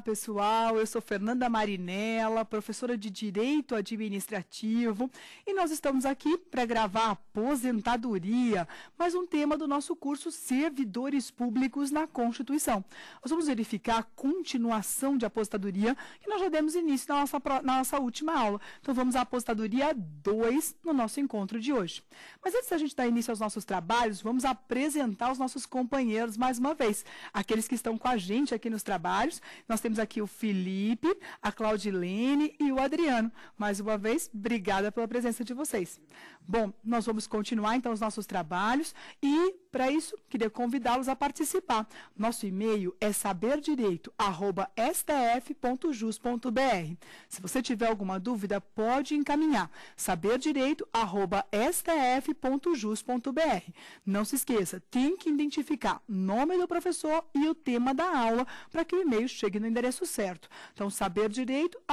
pessoal. Eu sou Fernanda Marinella, professora de Direito Administrativo, e nós estamos aqui para gravar aposentadoria, mais um tema do nosso curso Servidores Públicos na Constituição. Nós vamos verificar a continuação de aposentadoria, que nós já demos início na nossa, na nossa última aula. Então vamos à aposentadoria 2 no nosso encontro de hoje. Mas antes da gente dar início aos nossos trabalhos, vamos apresentar os nossos companheiros mais uma vez, aqueles que estão com a gente aqui nos trabalhos. Nós temos temos aqui o Felipe, a Claudilene e o Adriano. Mais uma vez, obrigada pela presença de vocês. Bom, nós vamos continuar então os nossos trabalhos e para isso, queria convidá-los a participar. Nosso e-mail é saberdireito@stf.jus.br. Se você tiver alguma dúvida, pode encaminhar saberdireito@stf.jus.br. Não se esqueça, tem que identificar nome do professor e o tema da aula para que o e-mail chegue no endereço certo. Então, saberdireito@stf.jus.br.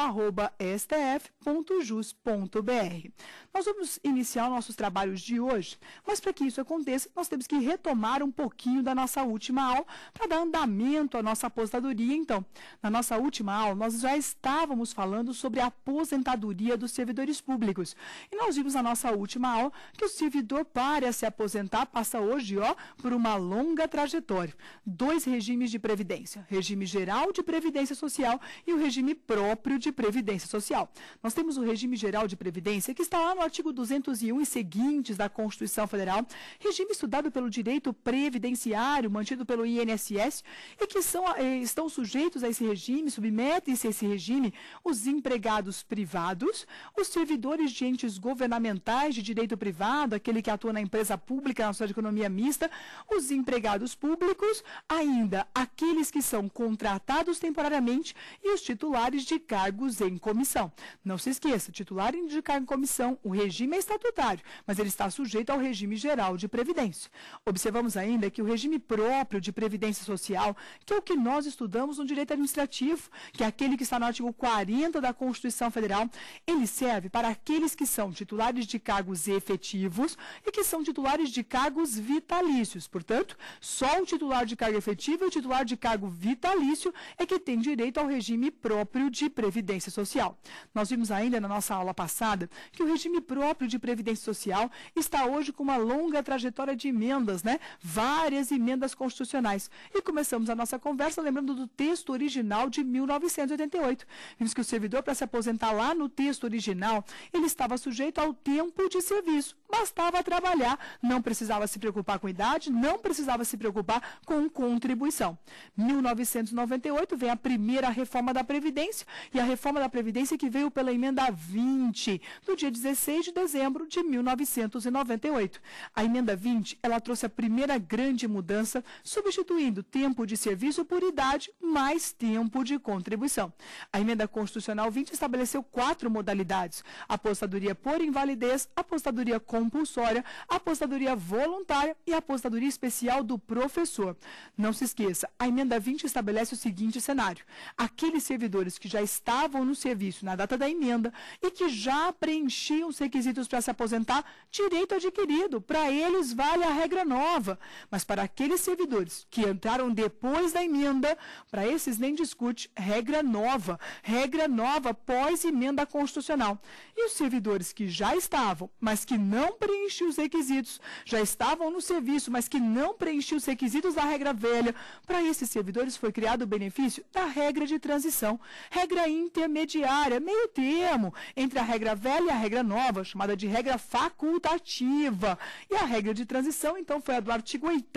Nós vamos iniciar nossos trabalhos de hoje, mas para que isso aconteça, nós temos que retomar um pouquinho da nossa última aula para tá dar andamento à nossa aposentadoria. Então, na nossa última aula, nós já estávamos falando sobre a aposentadoria dos servidores públicos. E nós vimos na nossa última aula que o servidor para se aposentar passa hoje, ó, por uma longa trajetória. Dois regimes de previdência, regime geral de previdência social e o regime próprio de previdência social. Nós temos o regime geral de previdência que está lá no artigo 201 e seguintes da Constituição Federal, regime estudado pelo direito previdenciário mantido pelo INSS e que são, eh, estão sujeitos a esse regime, submetem-se a esse regime os empregados privados, os servidores de entes governamentais de direito privado, aquele que atua na empresa pública, na sua economia mista, os empregados públicos, ainda aqueles que são contratados temporariamente e os titulares de cargos em comissão. Não se esqueça, titular de cargo em comissão, o regime é estatutário, mas ele está sujeito ao regime geral de previdência. Observamos ainda que o regime próprio de previdência social, que é o que nós estudamos no direito administrativo, que é aquele que está no artigo 40 da Constituição Federal, ele serve para aqueles que são titulares de cargos efetivos e que são titulares de cargos vitalícios. Portanto, só o titular de cargo efetivo e o titular de cargo vitalício é que tem direito ao regime próprio de previdência social. Nós vimos ainda na nossa aula passada que o regime próprio de previdência social está hoje com uma longa trajetória de emendas emendas, né? Várias emendas constitucionais. E começamos a nossa conversa lembrando do texto original de 1988. Vimos que o servidor, para se aposentar lá no texto original, ele estava sujeito ao tempo de serviço. Bastava trabalhar, não precisava se preocupar com idade, não precisava se preocupar com contribuição. 1998 vem a primeira reforma da Previdência e a reforma da Previdência que veio pela emenda 20, do dia 16 de dezembro de 1998. A emenda 20, ela trouxe essa primeira grande mudança, substituindo tempo de serviço por idade mais tempo de contribuição. A emenda constitucional 20 estabeleceu quatro modalidades: apostadoria por invalidez, apostadoria compulsória, apostadoria voluntária e apostadoria especial do professor. Não se esqueça, a emenda 20 estabelece o seguinte cenário: aqueles servidores que já estavam no serviço na data da emenda e que já preenchiam os requisitos para se aposentar, direito adquirido, para eles vale a regra nova nova, Mas para aqueles servidores que entraram depois da emenda, para esses nem discute regra nova, regra nova pós-emenda constitucional. E os servidores que já estavam, mas que não preenchiam os requisitos, já estavam no serviço, mas que não preenchiam os requisitos da regra velha, para esses servidores foi criado o benefício da regra de transição, regra intermediária, meio termo, entre a regra velha e a regra nova, chamada de regra facultativa. E a regra de transição, então, foi a do artigo 8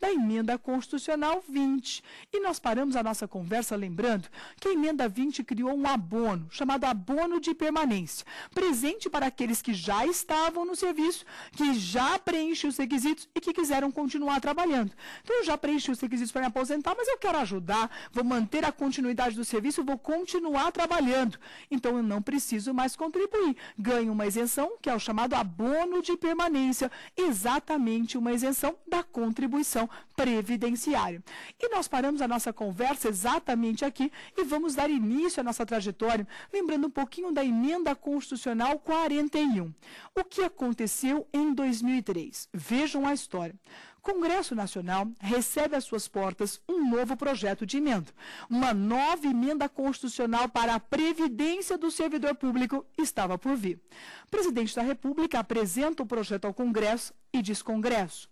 da Emenda Constitucional 20. E nós paramos a nossa conversa lembrando que a Emenda 20 criou um abono, chamado abono de permanência, presente para aqueles que já estavam no serviço, que já preenchem os requisitos e que quiseram continuar trabalhando. Então, eu já preenchi os requisitos para me aposentar, mas eu quero ajudar, vou manter a continuidade do serviço, vou continuar trabalhando. Então, eu não preciso mais contribuir. Ganho uma isenção, que é o chamado abono de permanência, exatamente garante uma isenção da contribuição previdenciária. E nós paramos a nossa conversa exatamente aqui e vamos dar início à nossa trajetória, lembrando um pouquinho da emenda constitucional 41. O que aconteceu em 2003? Vejam a história. Congresso Nacional recebe às suas portas um novo projeto de emenda. Uma nova emenda constitucional para a previdência do servidor público estava por vir. O presidente da República apresenta o projeto ao Congresso e diz Congresso.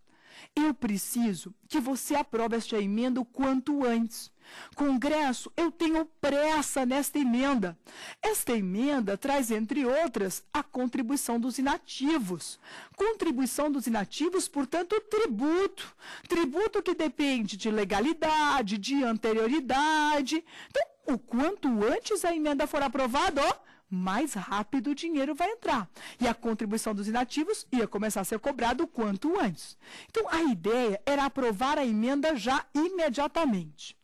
Eu preciso que você aprove esta emenda o quanto antes. Congresso, eu tenho pressa nesta emenda. Esta emenda traz, entre outras, a contribuição dos inativos. Contribuição dos inativos, portanto, tributo. Tributo que depende de legalidade, de anterioridade. Então, o quanto antes a emenda for aprovada, ó, mais rápido o dinheiro vai entrar. E a contribuição dos inativos ia começar a ser cobrada o quanto antes. Então, a ideia era aprovar a emenda já imediatamente.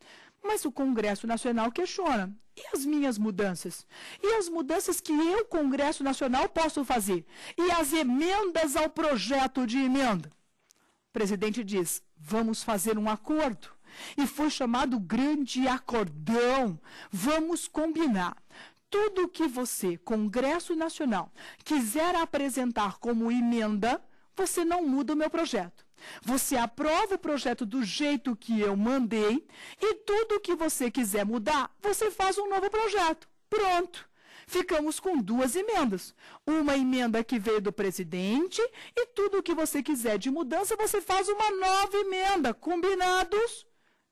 Mas o Congresso Nacional questiona. E as minhas mudanças? E as mudanças que eu, Congresso Nacional, posso fazer? E as emendas ao projeto de emenda? O presidente diz: vamos fazer um acordo. E foi chamado grande acordão. Vamos combinar tudo que você, Congresso Nacional, quiser apresentar como emenda, você não muda o meu projeto. Você aprova o projeto do jeito que eu mandei e tudo que você quiser mudar, você faz um novo projeto. Pronto. Ficamos com duas emendas. Uma emenda que veio do presidente e tudo que você quiser de mudança, você faz uma nova emenda. Combinados?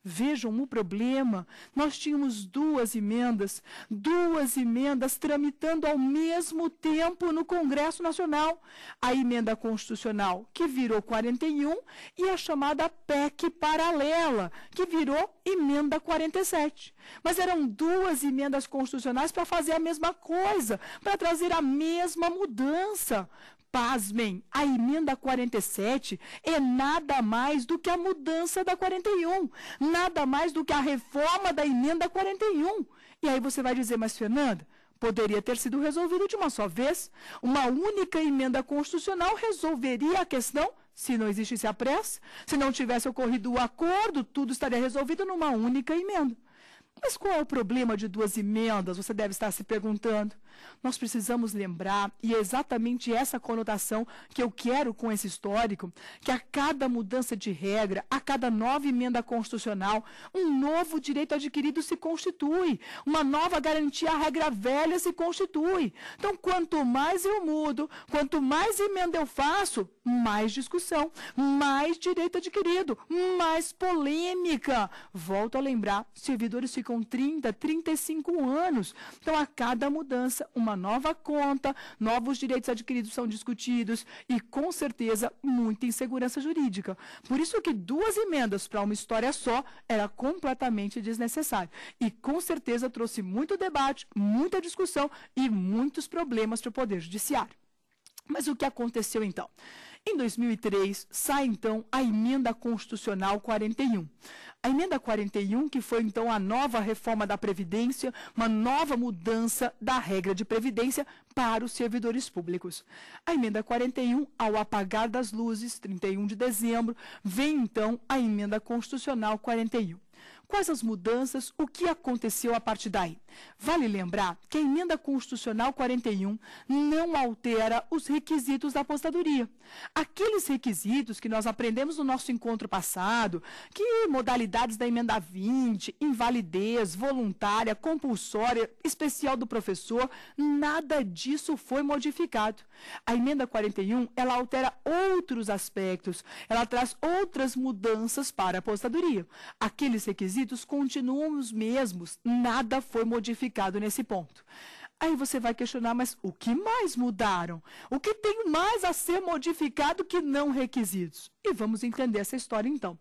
Vejam o problema. Nós tínhamos duas emendas, duas emendas tramitando ao mesmo tempo no Congresso Nacional. A emenda constitucional, que virou 41, e a chamada PEC paralela, que virou emenda 47. Mas eram duas emendas constitucionais para fazer a mesma coisa, para trazer a mesma mudança pasmem, a emenda 47 é nada mais do que a mudança da 41, nada mais do que a reforma da emenda 41. E aí você vai dizer, mas Fernanda, poderia ter sido resolvido de uma só vez. Uma única emenda constitucional resolveria a questão se não existisse a pressa, se não tivesse ocorrido o acordo, tudo estaria resolvido numa única emenda. Mas qual é o problema de duas emendas? Você deve estar se perguntando. Nós precisamos lembrar, e é exatamente essa conotação que eu quero com esse histórico, que a cada mudança de regra, a cada nova emenda constitucional, um novo direito adquirido se constitui, uma nova garantia à regra velha se constitui. Então, quanto mais eu mudo, quanto mais emenda eu faço, mais discussão, mais direito adquirido, mais polêmica. Volto a lembrar, servidores ficam 30, 35 anos. Então, a cada mudança, uma nova conta, novos direitos adquiridos são discutidos e, com certeza, muita insegurança jurídica. Por isso que duas emendas para uma história só era completamente desnecessário. E, com certeza, trouxe muito debate, muita discussão e muitos problemas para o Poder Judiciário. Mas o que aconteceu então? Em 2003, sai então a Emenda Constitucional 41. A emenda 41, que foi então a nova reforma da Previdência, uma nova mudança da regra de Previdência para os servidores públicos. A emenda 41, ao apagar das luzes, 31 de dezembro, vem então a emenda constitucional 41. Quais as mudanças? O que aconteceu a partir daí? Vale lembrar que a Emenda Constitucional 41 não altera os requisitos da aposentadoria. Aqueles requisitos que nós aprendemos no nosso encontro passado, que modalidades da Emenda 20, invalidez, voluntária, compulsória, especial do professor, nada disso foi modificado. A Emenda 41, ela altera outros aspectos, ela traz outras mudanças para a aposentadoria. Aqueles requisitos continuam os mesmos, nada foi modificado modificado nesse ponto. Aí você vai questionar, mas o que mais mudaram? O que tem mais a ser modificado que não requisitos? E vamos entender essa história então.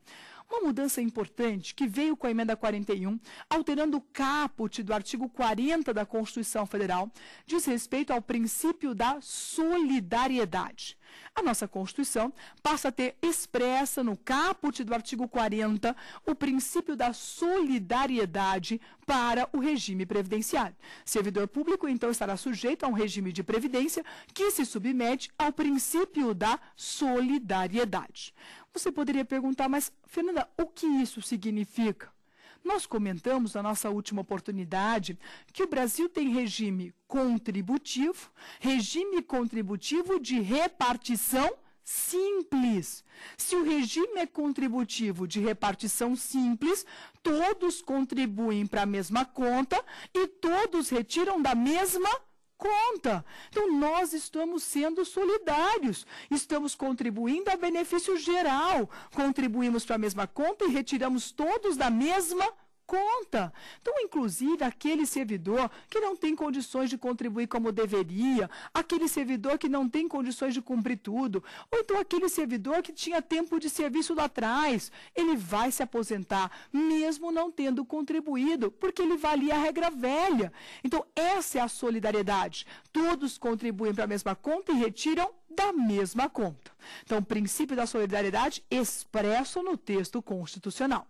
Uma mudança importante que veio com a emenda 41, alterando o caput do artigo 40 da Constituição Federal, diz respeito ao princípio da solidariedade. A nossa Constituição passa a ter expressa no caput do artigo 40 o princípio da solidariedade para o regime previdenciário. Servidor público, então, estará sujeito a um regime de previdência que se submete ao princípio da solidariedade. Você poderia perguntar, mas Fernanda, o que isso significa? Nós comentamos na nossa última oportunidade que o Brasil tem regime contributivo, regime contributivo de repartição simples. Se o regime é contributivo de repartição simples, todos contribuem para a mesma conta e todos retiram da mesma conta conta. Então, nós estamos sendo solidários, estamos contribuindo a benefício geral, contribuímos para a mesma conta e retiramos todos da mesma conta. Então, inclusive, aquele servidor que não tem condições de contribuir como deveria, aquele servidor que não tem condições de cumprir tudo, ou então aquele servidor que tinha tempo de serviço lá atrás, ele vai se aposentar, mesmo não tendo contribuído, porque ele valia a regra velha. Então, essa é a solidariedade. Todos contribuem para a mesma conta e retiram da mesma conta. Então, o princípio da solidariedade expresso no texto constitucional.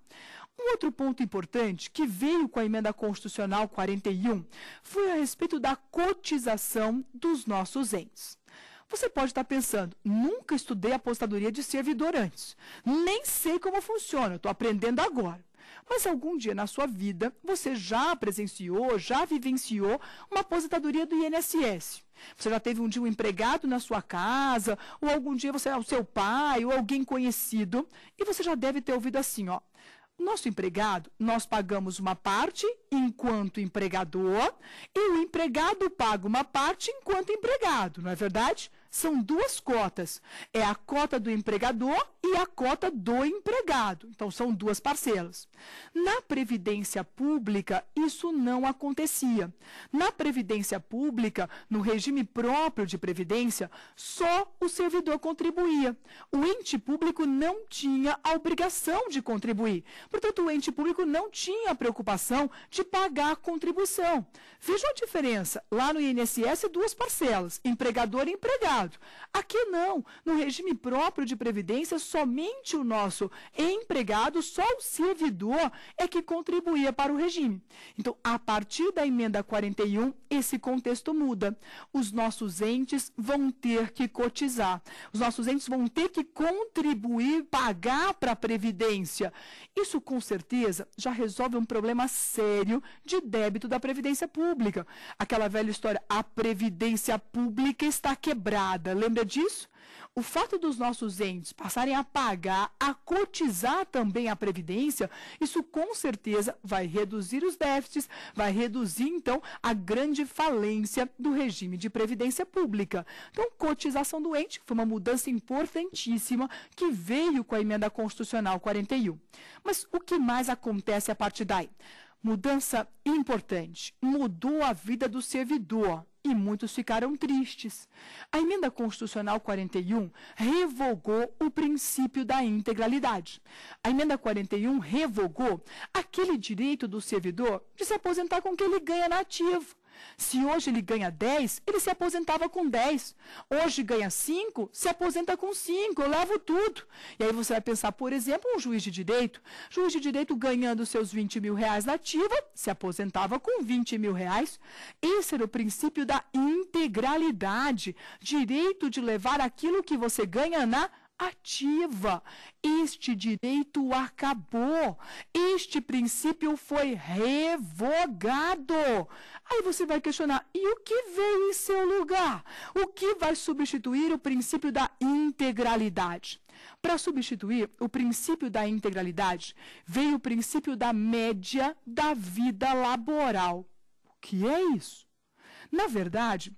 Um outro ponto importante que veio com a emenda constitucional 41 foi a respeito da cotização dos nossos entes. Você pode estar pensando, nunca estudei apostadoria de servidor antes, nem sei como funciona, estou aprendendo agora. Mas algum dia na sua vida você já presenciou, já vivenciou uma aposentadoria do INSS. Você já teve um dia um empregado na sua casa, ou algum dia você é o seu pai, ou alguém conhecido, e você já deve ter ouvido assim, ó. Nosso empregado, nós pagamos uma parte enquanto empregador e o empregado paga uma parte enquanto empregado, não é verdade? são duas cotas. É a cota do empregador e a cota do empregado. Então, são duas parcelas. Na Previdência Pública, isso não acontecia. Na Previdência Pública, no regime próprio de Previdência, só o servidor contribuía. O ente público não tinha a obrigação de contribuir. Portanto, o ente público não tinha a preocupação de pagar a contribuição. veja a diferença. Lá no INSS, duas parcelas, empregador e empregado empregado. Aqui não. No regime próprio de previdência, somente o nosso empregado, só o servidor, é que contribuía para o regime. Então, a partir da emenda 41, esse contexto muda. Os nossos entes vão ter que cotizar. Os nossos entes vão ter que contribuir, pagar para a previdência. Isso, com certeza, já resolve um problema sério de débito da previdência pública. Aquela velha história, a previdência pública está quebrada lembra disso? O fato dos nossos entes passarem a pagar, a cotizar também a previdência, isso com certeza vai reduzir os déficits, vai reduzir então a grande falência do regime de previdência pública. Então, cotização do ente foi uma mudança importantíssima que veio com a emenda constitucional 41. Mas o que mais acontece a partir daí? Mudança importante. Mudou a vida do servidor e muitos ficaram tristes. A emenda constitucional 41 revogou o princípio da integralidade. A emenda 41 revogou aquele direito do servidor de se aposentar com o que ele ganha na ativo. Se hoje ele ganha 10, ele se aposentava com 10. Hoje ganha 5, se aposenta com 5. Eu levo tudo. E aí você vai pensar, por exemplo, um juiz de direito. Juiz de direito ganhando seus 20 mil reais da ativa, se aposentava com 20 mil reais. Esse era o princípio da integralidade. Direito de levar aquilo que você ganha na ativa. Este direito acabou. Este princípio foi revogado. Aí você vai questionar: e o que veio em seu lugar? O que vai substituir o princípio da integralidade? Para substituir o princípio da integralidade, veio o princípio da média da vida laboral. O que é isso? Na verdade,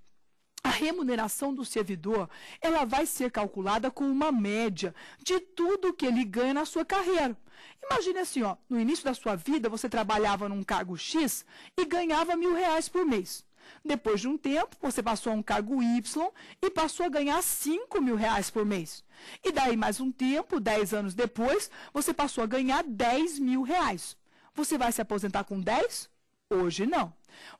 a remuneração do servidor ela vai ser calculada com uma média de tudo que ele ganha na sua carreira. Imagine assim, ó, no início da sua vida você trabalhava num cargo X e ganhava mil reais por mês. Depois de um tempo, você passou a um cargo Y e passou a ganhar 5 mil reais por mês. E daí, mais um tempo, 10 anos depois, você passou a ganhar 10 mil reais. Você vai se aposentar com 10? Hoje não.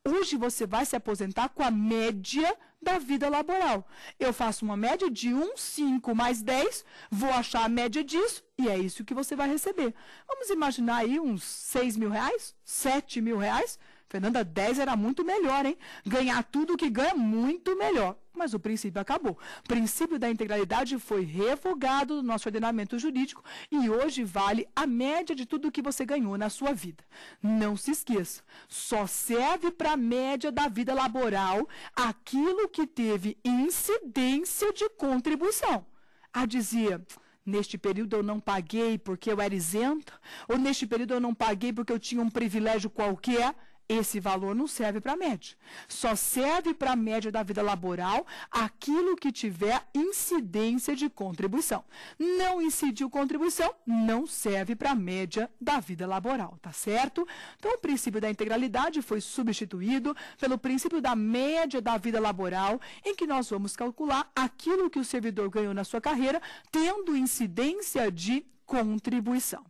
Hoje você vai se aposentar com a média da vida laboral. Eu faço uma média de 1, 5 mais 10, vou achar a média disso e é isso que você vai receber. Vamos imaginar aí uns 6 mil reais, 7 mil reais, Fernanda 10 era muito melhor, hein? Ganhar tudo que ganha, muito melhor. Mas o princípio acabou. O princípio da integralidade foi revogado do nosso ordenamento jurídico e hoje vale a média de tudo que você ganhou na sua vida. Não se esqueça, só serve para a média da vida laboral aquilo que teve incidência de contribuição. A dizia, Neste período eu não paguei porque eu era isenta, ou neste período eu não paguei porque eu tinha um privilégio qualquer. Esse valor não serve para a média. Só serve para a média da vida laboral aquilo que tiver incidência de contribuição. Não incidiu contribuição, não serve para a média da vida laboral, tá certo? Então, o princípio da integralidade foi substituído pelo princípio da média da vida laboral, em que nós vamos calcular aquilo que o servidor ganhou na sua carreira, tendo incidência de contribuição.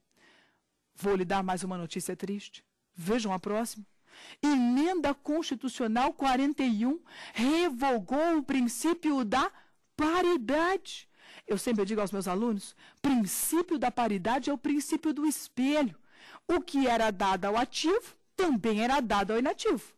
Vou lhe dar mais uma notícia triste. Vejam a próxima. Emenda Constitucional 41 revogou o princípio da paridade. Eu sempre digo aos meus alunos: princípio da paridade é o princípio do espelho. O que era dado ao ativo também era dado ao inativo.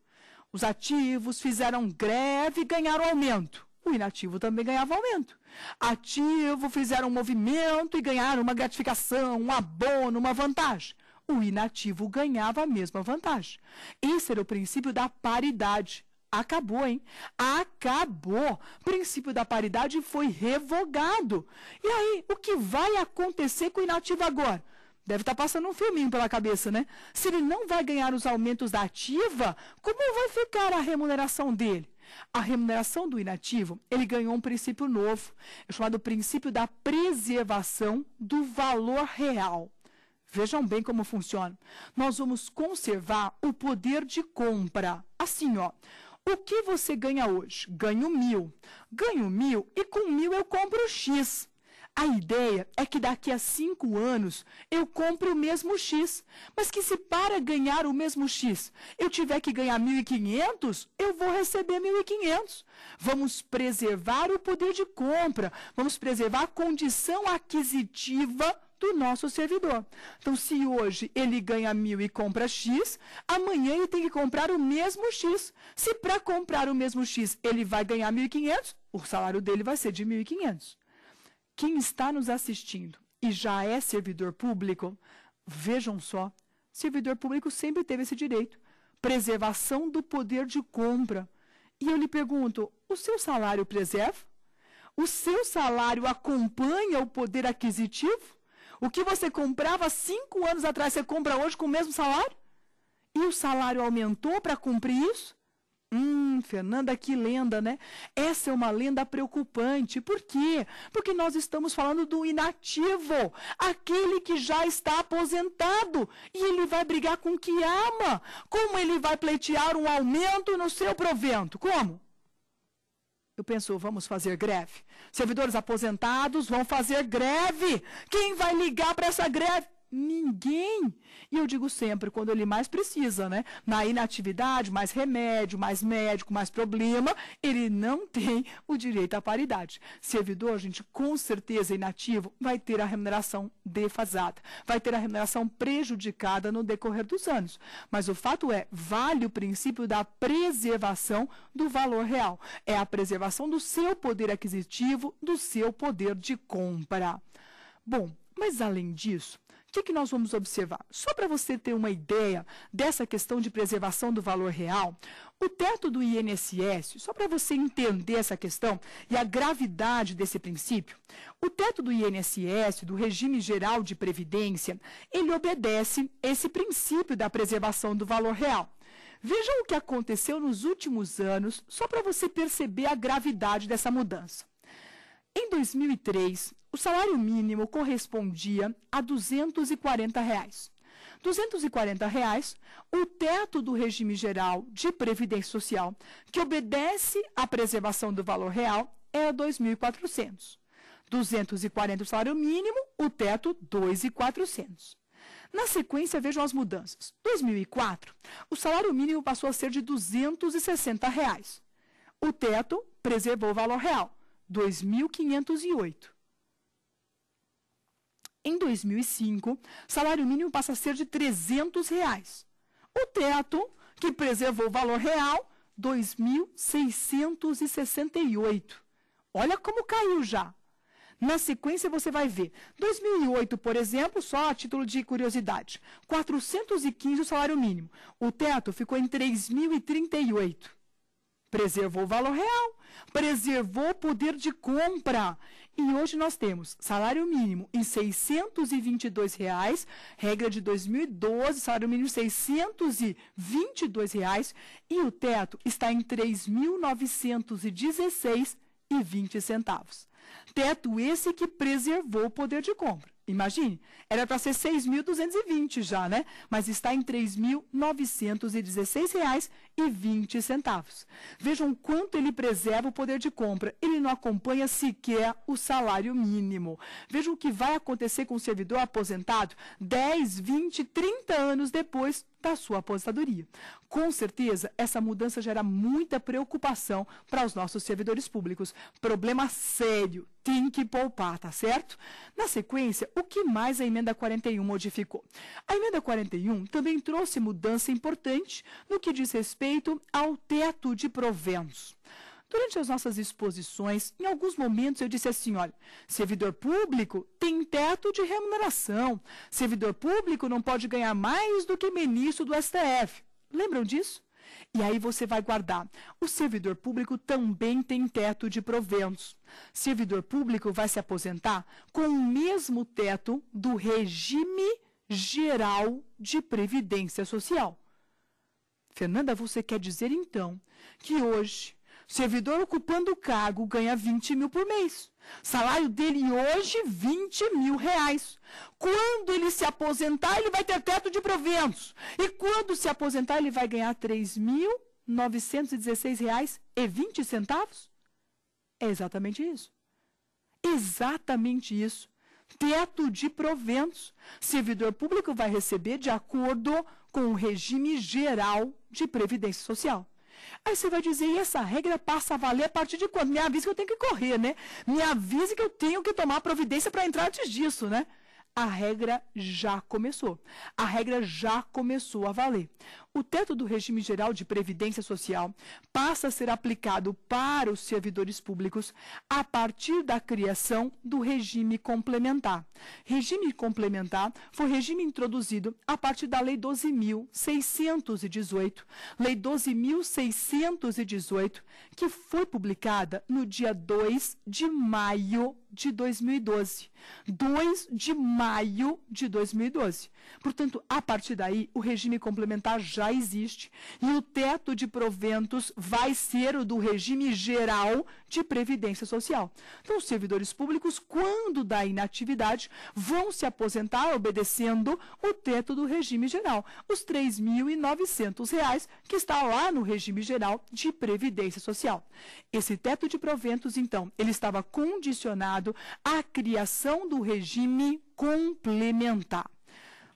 Os ativos fizeram greve e ganharam aumento. O inativo também ganhava aumento. Ativo fizeram um movimento e ganharam uma gratificação, um abono, uma vantagem o inativo ganhava a mesma vantagem. Esse era o princípio da paridade. Acabou, hein? Acabou! O princípio da paridade foi revogado. E aí, o que vai acontecer com o inativo agora? Deve estar tá passando um filminho pela cabeça, né? Se ele não vai ganhar os aumentos da ativa, como vai ficar a remuneração dele? A remuneração do inativo, ele ganhou um princípio novo, é chamado princípio da preservação do valor real. Vejam bem como funciona. Nós vamos conservar o poder de compra. Assim, ó. O que você ganha hoje? Ganho mil. Ganho mil e com mil eu compro X. A ideia é que daqui a cinco anos eu compre o mesmo X. Mas que se para ganhar o mesmo X eu tiver que ganhar 1.500, eu vou receber 1.500. Vamos preservar o poder de compra, vamos preservar a condição aquisitiva do nosso servidor. Então, se hoje ele ganha mil e compra X, amanhã ele tem que comprar o mesmo X. Se para comprar o mesmo X ele vai ganhar 1.500, o salário dele vai ser de 1.500. Quem está nos assistindo e já é servidor público, vejam só, servidor público sempre teve esse direito. Preservação do poder de compra. E eu lhe pergunto, o seu salário preserva? O seu salário acompanha o poder aquisitivo? O que você comprava cinco anos atrás, você compra hoje com o mesmo salário? E o salário aumentou para cumprir isso? Hum, Fernanda, que lenda, né? Essa é uma lenda preocupante. Por quê? Porque nós estamos falando do inativo, aquele que já está aposentado e ele vai brigar com o que ama. Como ele vai pleitear um aumento no seu provento? Como? eu penso, vamos fazer greve. Servidores aposentados vão fazer greve. Quem vai ligar para essa greve? Ninguém. E eu digo sempre, quando ele mais precisa, né? Na inatividade, mais remédio, mais médico, mais problema, ele não tem o direito à paridade. Servidor, gente, com certeza inativo, vai ter a remuneração defasada, vai ter a remuneração prejudicada no decorrer dos anos. Mas o fato é, vale o princípio da preservação do valor real. É a preservação do seu poder aquisitivo, do seu poder de compra. Bom, mas além disso, o que, que nós vamos observar? Só para você ter uma ideia dessa questão de preservação do valor real, o teto do INSS, só para você entender essa questão e a gravidade desse princípio, o teto do INSS, do regime geral de previdência, ele obedece esse princípio da preservação do valor real. Vejam o que aconteceu nos últimos anos, só para você perceber a gravidade dessa mudança. Em 2003, o salário mínimo correspondia a R$ 240. Reais. R$ 240, reais, o teto do regime geral de previdência social, que obedece à preservação do valor real, é 2.400. 240 o salário mínimo, o teto 2.400. Na sequência, vejam as mudanças. 2004, o salário mínimo passou a ser de R$ 260. Reais. O teto preservou o valor real, 2.508 em 2005, salário mínimo passa a ser de 300 reais. O teto, que preservou o valor real, 2.668. Olha como caiu já. Na sequência, você vai ver. 2008, por exemplo, só a título de curiosidade, 415 o salário mínimo. O teto ficou em 3.038. Preservou o valor real, preservou o poder de compra. E hoje nós temos salário mínimo em R$ 622, reais, regra de 2012, salário mínimo R$ 622 reais, e o teto está em R$ 3.916,20. Teto esse que preservou o poder de compra. Imagine, era para ser 6.220 já, né? Mas está em R$ 3.916,20. Vejam quanto ele preserva o poder de compra. Ele não acompanha sequer o salário mínimo. Vejam o que vai acontecer com o servidor aposentado 10, 20, 30 anos depois da sua aposentadoria. Com certeza, essa mudança gera muita preocupação para os nossos servidores públicos. Problema sério, tem que poupar, tá certo? Na sequência, o que mais a emenda 41 modificou? A emenda 41 também trouxe mudança importante no que diz respeito ao teto de proventos. Durante as nossas exposições, em alguns momentos eu disse assim, olha, servidor público tem teto de remuneração. Servidor público não pode ganhar mais do que ministro do STF. Lembram disso? E aí você vai guardar. O servidor público também tem teto de proventos. Servidor público vai se aposentar com o mesmo teto do regime geral de previdência social. Fernanda, você quer dizer então que hoje Servidor ocupando o cargo ganha 20 mil por mês. Salário dele hoje, 20 mil reais. Quando ele se aposentar, ele vai ter teto de proventos. E quando se aposentar, ele vai ganhar 3.916 reais e 20 centavos? É exatamente isso. Exatamente isso. Teto de proventos. Servidor público vai receber de acordo com o regime geral de previdência social. Aí você vai dizer, e essa regra passa a valer a partir de quando? Me avisa que eu tenho que correr, né? Me avisa que eu tenho que tomar providência para entrar antes disso, né? A regra já começou. A regra já começou a valer o teto do regime geral de previdência social passa a ser aplicado para os servidores públicos a partir da criação do regime complementar. Regime complementar foi regime introduzido a partir da Lei 12.618, Lei 12.618, que foi publicada no dia 2 de maio de 2012. 2 de maio de 2012. Portanto, a partir daí, o regime complementar já existe, e o teto de proventos vai ser o do regime geral de previdência social. Então, os servidores públicos, quando da inatividade, vão se aposentar obedecendo o teto do regime geral, os R$ 3.900 que está lá no regime geral de previdência social. Esse teto de proventos, então, ele estava condicionado à criação do regime complementar.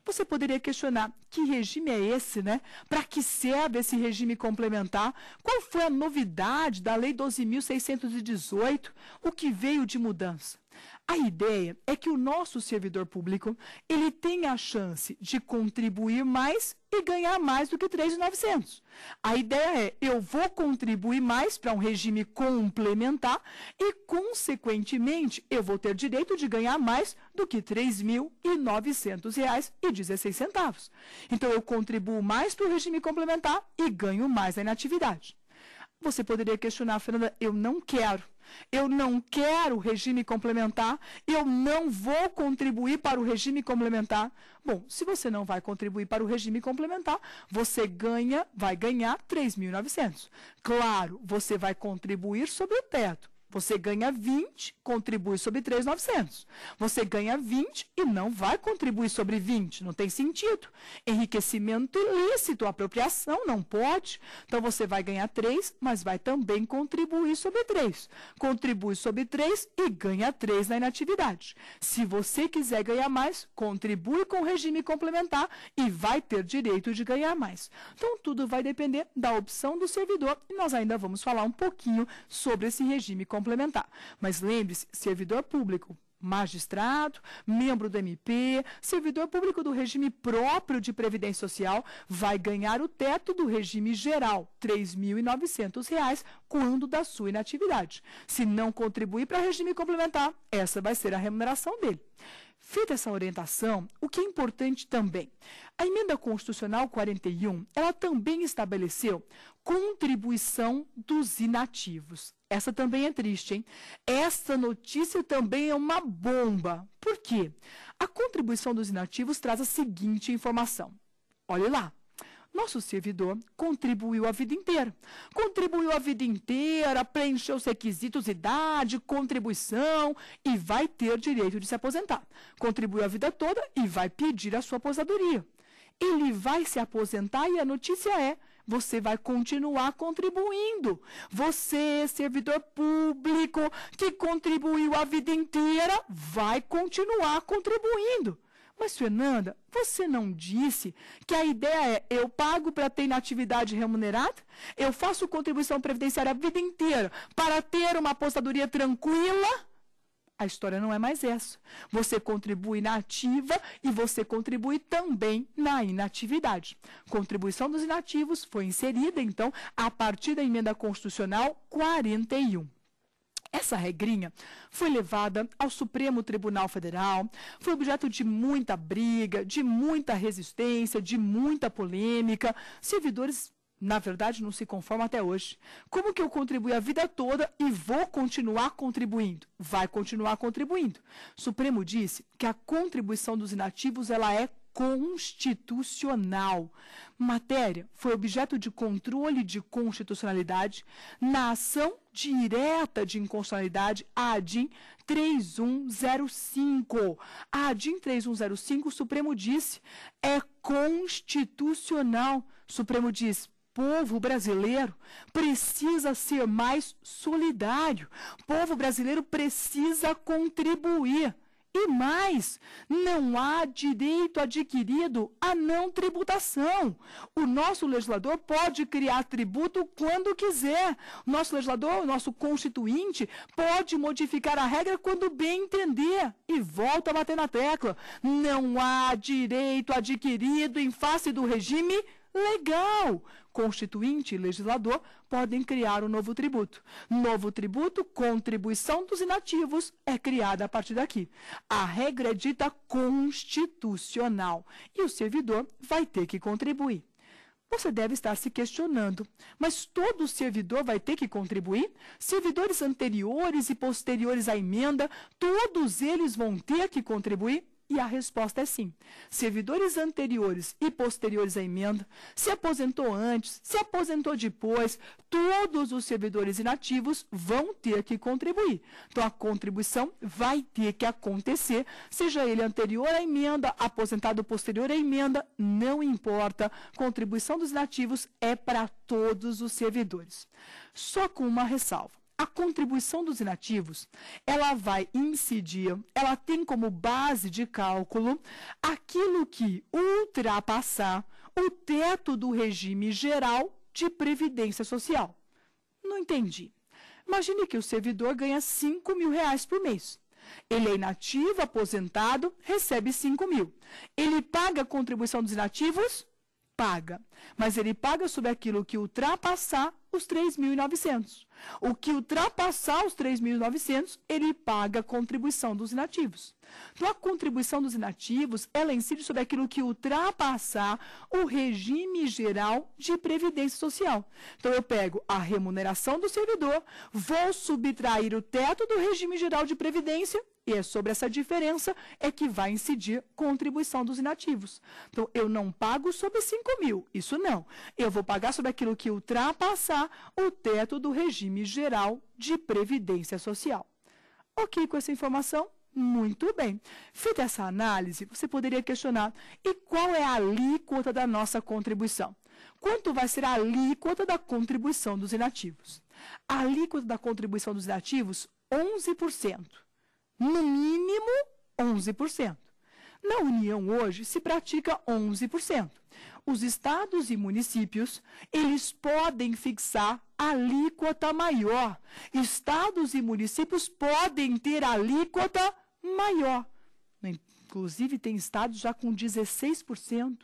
Você poderia questionar que regime é esse, né? Para que serve esse regime complementar? Qual foi a novidade da Lei 12.618? O que veio de mudança? A ideia é que o nosso servidor público ele tenha a chance de contribuir mais e ganhar mais do que 3.900. A ideia é eu vou contribuir mais para um regime complementar e consequentemente eu vou ter direito de ganhar mais do que R$ 3.900,16. Então eu contribuo mais para o regime complementar e ganho mais na inatividade. Você poderia questionar, Fernanda, eu não quero eu não quero regime complementar, eu não vou contribuir para o regime complementar. Bom, se você não vai contribuir para o regime complementar, você ganha, vai ganhar 3.900. Claro, você vai contribuir sobre o teto. Você ganha 20, contribui sobre 3,900. Você ganha 20 e não vai contribuir sobre 20. Não tem sentido. Enriquecimento ilícito, apropriação, não pode. Então você vai ganhar 3, mas vai também contribuir sobre 3. Contribui sobre 3 e ganha 3 na inatividade. Se você quiser ganhar mais, contribui com o regime complementar e vai ter direito de ganhar mais. Então tudo vai depender da opção do servidor e nós ainda vamos falar um pouquinho sobre esse regime complementar complementar. Mas lembre-se, servidor público, magistrado, membro do MP, servidor público do regime próprio de previdência social, vai ganhar o teto do regime geral, R$ 3.900, quando da sua inatividade. Se não contribuir para regime complementar, essa vai ser a remuneração dele. Feita essa orientação, o que é importante também, a emenda constitucional 41, ela também estabeleceu contribuição dos inativos. Essa também é triste, hein? Essa notícia também é uma bomba. Por quê? A contribuição dos inativos traz a seguinte informação. Olhe lá. Nosso servidor contribuiu a vida inteira. Contribuiu a vida inteira, preencheu os requisitos, idade, contribuição e vai ter direito de se aposentar. Contribuiu a vida toda e vai pedir a sua aposentadoria. Ele vai se aposentar e a notícia é: você vai continuar contribuindo. Você, servidor público que contribuiu a vida inteira, vai continuar contribuindo. Mas, Fernanda, você não disse que a ideia é eu pago para ter inatividade remunerada, eu faço contribuição previdenciária a vida inteira para ter uma apostadoria tranquila? A história não é mais essa. Você contribui na ativa e você contribui também na inatividade. Contribuição dos inativos foi inserida, então, a partir da emenda constitucional 41. Essa regrinha foi levada ao Supremo Tribunal Federal, foi objeto de muita briga, de muita resistência, de muita polêmica. Servidores na verdade, não se conformam até hoje. Como que eu contribuí a vida toda e vou continuar contribuindo? Vai continuar contribuindo. O Supremo disse que a contribuição dos inativos ela é constitucional. Matéria foi objeto de controle de constitucionalidade na ação direta de inconstitucionalidade ADIM 3105. A ADIM 3105, o Supremo disse, é constitucional. O Supremo diz, povo brasileiro precisa ser mais solidário. povo brasileiro precisa contribuir. E mais, não há direito adquirido à não tributação. O nosso legislador pode criar tributo quando quiser. Nosso legislador, nosso constituinte, pode modificar a regra quando bem entender. E volta a bater na tecla. Não há direito adquirido em face do regime legal constituinte e legislador, podem criar um novo tributo. Novo tributo, contribuição dos inativos, é criada a partir daqui. A regra é dita constitucional e o servidor vai ter que contribuir. Você deve estar se questionando, mas todo servidor vai ter que contribuir? Servidores anteriores e posteriores à emenda, todos eles vão ter que contribuir? E a resposta é sim. Servidores anteriores e posteriores à emenda, se aposentou antes, se aposentou depois, todos os servidores inativos vão ter que contribuir. Então, a contribuição vai ter que acontecer, seja ele anterior à emenda, aposentado posterior à emenda, não importa. Contribuição dos inativos é para todos os servidores. Só com uma ressalva a contribuição dos inativos, ela vai incidir, ela tem como base de cálculo aquilo que ultrapassar o teto do regime geral de previdência social. Não entendi. Imagine que o servidor ganha 5 mil reais por mês. Ele é inativo, aposentado, recebe 5 mil. Ele paga a contribuição dos inativos? Paga. Mas ele paga sobre aquilo que ultrapassar os 3.900. O que ultrapassar os 3.900, ele paga a contribuição dos inativos. Então, a contribuição dos inativos, ela incide sobre aquilo que ultrapassar o regime geral de previdência social. Então, eu pego a remuneração do servidor, vou subtrair o teto do regime geral de previdência e é sobre essa diferença é que vai incidir contribuição dos inativos. Então, eu não pago sobre 5 mil, isso não. Eu vou pagar sobre aquilo que ultrapassar o teto do regime geral de previdência social. Ok com essa informação? Muito bem. Feita essa análise, você poderia questionar, e qual é a alíquota da nossa contribuição? Quanto vai ser a alíquota da contribuição dos inativos? A alíquota da contribuição dos inativos, 11% no mínimo 11%. Na União hoje se pratica 11%. Os estados e municípios, eles podem fixar alíquota maior. Estados e municípios podem ter alíquota maior. Inclusive tem estados já com 16%,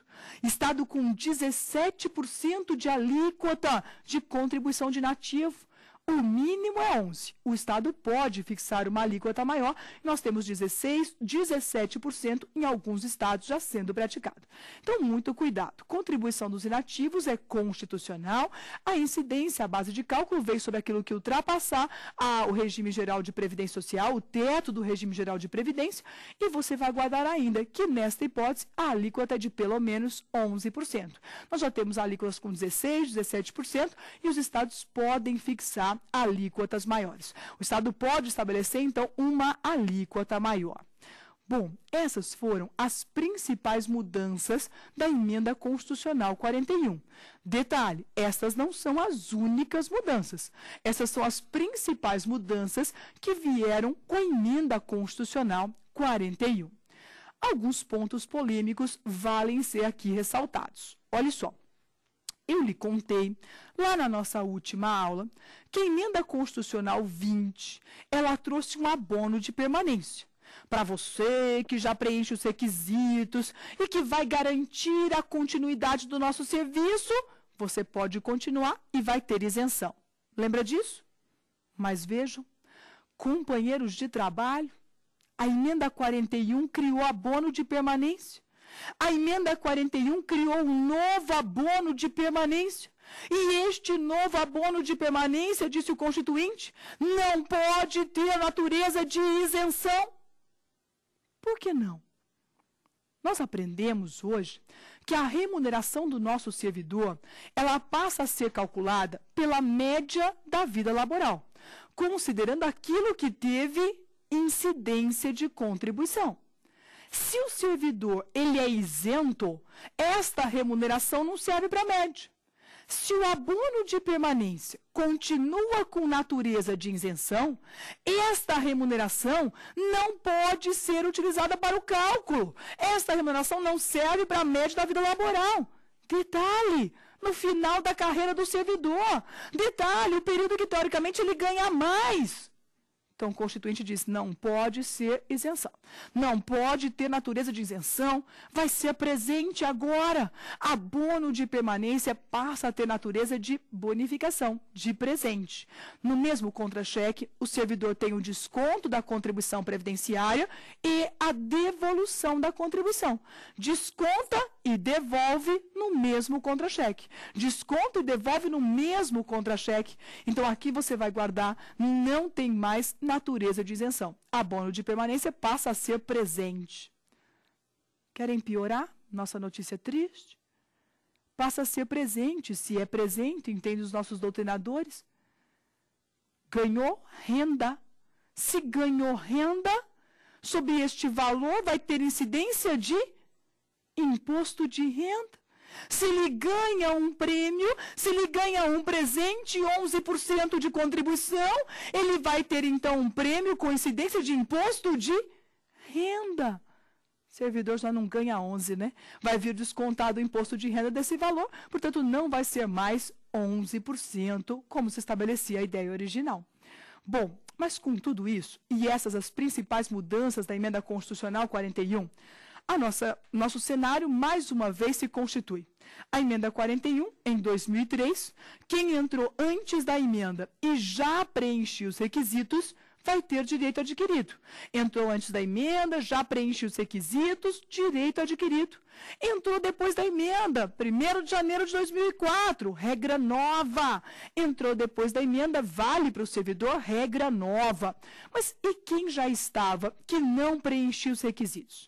estado com 17% de alíquota de contribuição de nativo o mínimo é 11. O Estado pode fixar uma alíquota maior, nós temos 16, 17% em alguns estados já sendo praticado. Então, muito cuidado. Contribuição dos inativos é constitucional, a incidência, a base de cálculo, vem sobre aquilo que ultrapassar a, o regime geral de previdência social, o teto do regime geral de previdência, e você vai guardar ainda que, nesta hipótese, a alíquota é de pelo menos 11%. Nós já temos alíquotas com 16, 17%, e os estados podem fixar alíquotas maiores. O Estado pode estabelecer, então, uma alíquota maior. Bom, essas foram as principais mudanças da emenda constitucional 41. Detalhe, essas não são as únicas mudanças. Essas são as principais mudanças que vieram com a emenda constitucional 41. Alguns pontos polêmicos valem ser aqui ressaltados. Olha só. Eu lhe contei, lá na nossa última aula, que a emenda constitucional 20, ela trouxe um abono de permanência para você que já preenche os requisitos e que vai garantir a continuidade do nosso serviço, você pode continuar e vai ter isenção. Lembra disso? Mas vejam, companheiros de trabalho, a emenda 41 criou abono de permanência. A emenda 41 criou um novo abono de permanência. E este novo abono de permanência, disse o Constituinte, não pode ter a natureza de isenção. Por que não? Nós aprendemos hoje que a remuneração do nosso servidor, ela passa a ser calculada pela média da vida laboral, considerando aquilo que teve incidência de contribuição. Se o servidor ele é isento, esta remuneração não serve para média. Se o abono de permanência continua com natureza de isenção, esta remuneração não pode ser utilizada para o cálculo. Esta remuneração não serve para a média da vida laboral. Detalhe, no final da carreira do servidor. Detalhe, o período que teoricamente ele ganha mais. Então, o Constituinte diz: não pode ser isenção. Não pode ter natureza de isenção. Vai ser presente agora. Abono de permanência passa a ter natureza de bonificação, de presente. No mesmo contra-cheque, o servidor tem o desconto da contribuição previdenciária e a devolução da contribuição. Desconta e devolve no mesmo contra-cheque. Desconta e devolve no mesmo contra-cheque. Então, aqui você vai guardar, não tem mais natureza de isenção. Abono de permanência passa a ser presente. Querem piorar? Nossa notícia triste. Passa a ser presente, se é presente, entende os nossos doutrinadores. Ganhou renda. Se ganhou renda, sobre este valor vai ter incidência de imposto de renda. Se ele ganha um prêmio, se ele ganha um presente, 11% de contribuição, ele vai ter então um prêmio com incidência de imposto de renda. Servidor já não ganha 11, né? Vai vir descontado o imposto de renda desse valor, portanto não vai ser mais 11%, como se estabelecia a ideia original. Bom, mas com tudo isso, e essas as principais mudanças da emenda constitucional 41, a nossa, nosso cenário mais uma vez se constitui. A emenda 41, em 2003, quem entrou antes da emenda e já preencheu os requisitos, vai ter direito adquirido. Entrou antes da emenda, já preencheu os requisitos, direito adquirido. Entrou depois da emenda, 1 de janeiro de 2004, regra nova. Entrou depois da emenda, vale para o servidor, regra nova. Mas e quem já estava, que não preencheu os requisitos?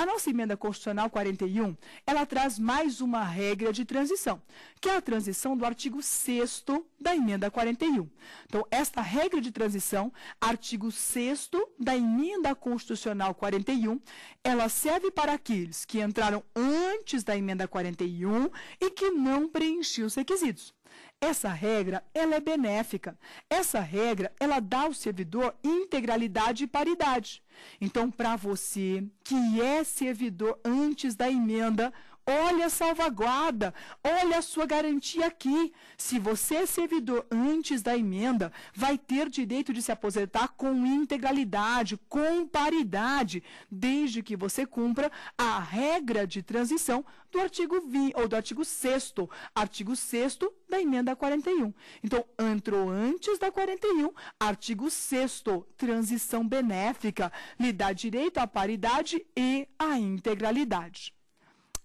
A nossa emenda constitucional 41, ela traz mais uma regra de transição, que é a transição do artigo 6 da emenda 41. Então, esta regra de transição, artigo 6 da emenda constitucional 41, ela serve para aqueles que entraram antes da emenda 41 e que não preenchiam os requisitos. Essa regra, ela é benéfica. Essa regra, ela dá ao servidor integralidade e paridade. Então, para você que é servidor antes da emenda Olha a salvaguarda, olha a sua garantia aqui. Se você é servidor antes da emenda, vai ter direito de se aposentar com integralidade, com paridade, desde que você cumpra a regra de transição do artigo 20, ou do artigo 6 artigo 6 da emenda 41. Então, entrou antes da 41, artigo 6 transição benéfica, lhe dá direito à paridade e à integralidade.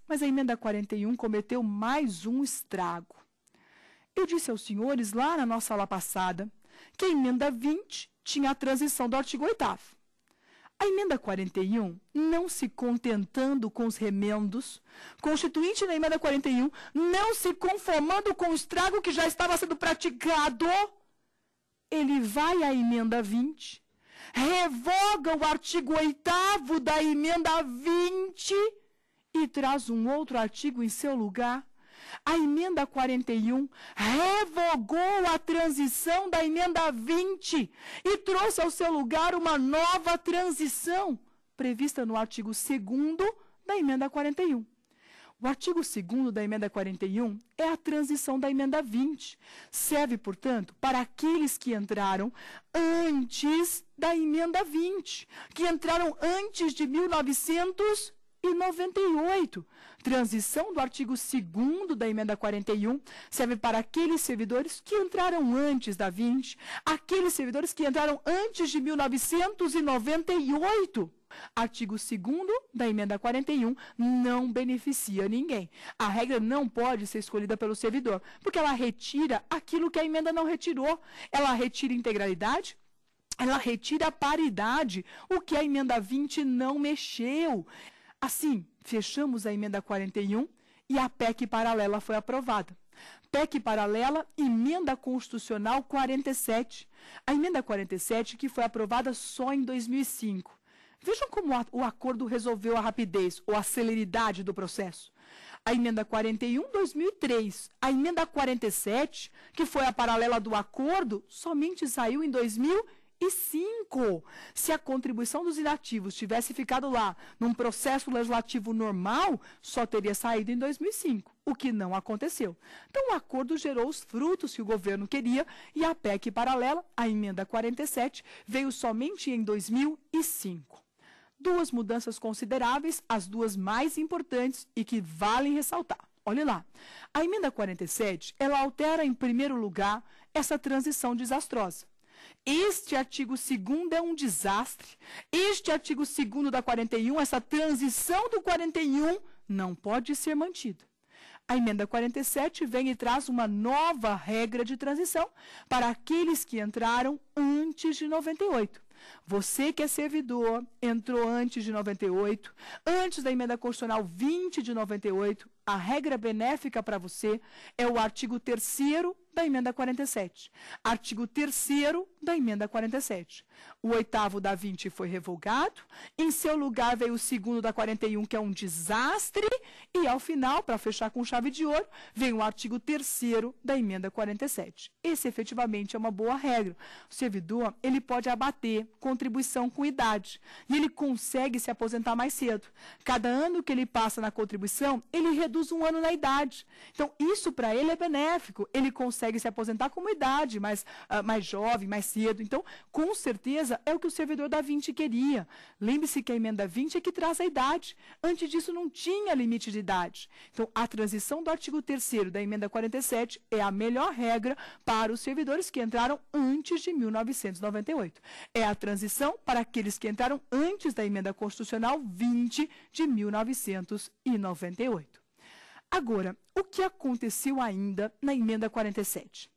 Mas a emenda 41 cometeu mais um estrago. Eu disse aos senhores lá na nossa aula passada que a emenda 20 tinha a transição do artigo 8 a emenda 41, não se contentando com os remendos, constituinte na emenda 41, não se conformando com o estrago que já estava sendo praticado, ele vai à emenda 20, revoga o artigo 8 da emenda 20 e traz um outro artigo em seu lugar. A emenda 41 revogou a transição da emenda 20 e trouxe ao seu lugar uma nova transição prevista no artigo 2 da emenda 41. O artigo 2 da emenda 41 é a transição da emenda 20. Serve, portanto, para aqueles que entraram antes da emenda 20, que entraram antes de 1900 e 98. Transição do artigo 2 da emenda 41 serve para aqueles servidores que entraram antes da 20, aqueles servidores que entraram antes de 1998. Artigo 2 da emenda 41 não beneficia ninguém. A regra não pode ser escolhida pelo servidor, porque ela retira aquilo que a emenda não retirou. Ela retira integralidade, ela retira a paridade, o que a emenda 20 não mexeu. Assim, fechamos a emenda 41 e a PEC paralela foi aprovada. PEC paralela, emenda constitucional 47. A emenda 47 que foi aprovada só em 2005. Vejam como o acordo resolveu a rapidez ou a celeridade do processo. A emenda 41, 2003. A emenda 47, que foi a paralela do acordo, somente saiu em 2005. E se a contribuição dos inativos tivesse ficado lá num processo legislativo normal, só teria saído em 2005, o que não aconteceu. Então, o acordo gerou os frutos que o governo queria e a PEC paralela, a emenda 47, veio somente em 2005 duas mudanças consideráveis, as duas mais importantes e que valem ressaltar. Olhe lá, a emenda 47, ela altera em primeiro lugar essa transição desastrosa. Este artigo 2 é um desastre. Este artigo 2 da 41, essa transição do 41, não pode ser mantida. A emenda 47 vem e traz uma nova regra de transição para aqueles que entraram antes de 98. Você que é servidor, entrou antes de 98, antes da emenda constitucional 20 de 98, a regra benéfica para você é o artigo 3 da emenda 47. Artigo 3 da emenda 47. O oitavo da 20 foi revogado, em seu lugar veio o segundo da 41, que é um desastre, e ao final, para fechar com chave de ouro, vem o artigo 3 da emenda 47. Esse efetivamente é uma boa regra. O servidor, ele pode abater contribuição com idade, e ele consegue se aposentar mais cedo. Cada ano que ele passa na contribuição, ele reduz reduz um ano na idade. Então, isso para ele é benéfico. Ele consegue se aposentar com uma idade mais, uh, mais jovem, mais cedo. Então, com certeza, é o que o servidor da 20 queria. Lembre-se que a emenda 20 é que traz a idade. Antes disso, não tinha limite de idade. Então, a transição do artigo 3 da emenda 47 é a melhor regra para os servidores que entraram antes de 1998. É a transição para aqueles que entraram antes da emenda constitucional 20 de 1998. Agora, o que aconteceu ainda na emenda 47?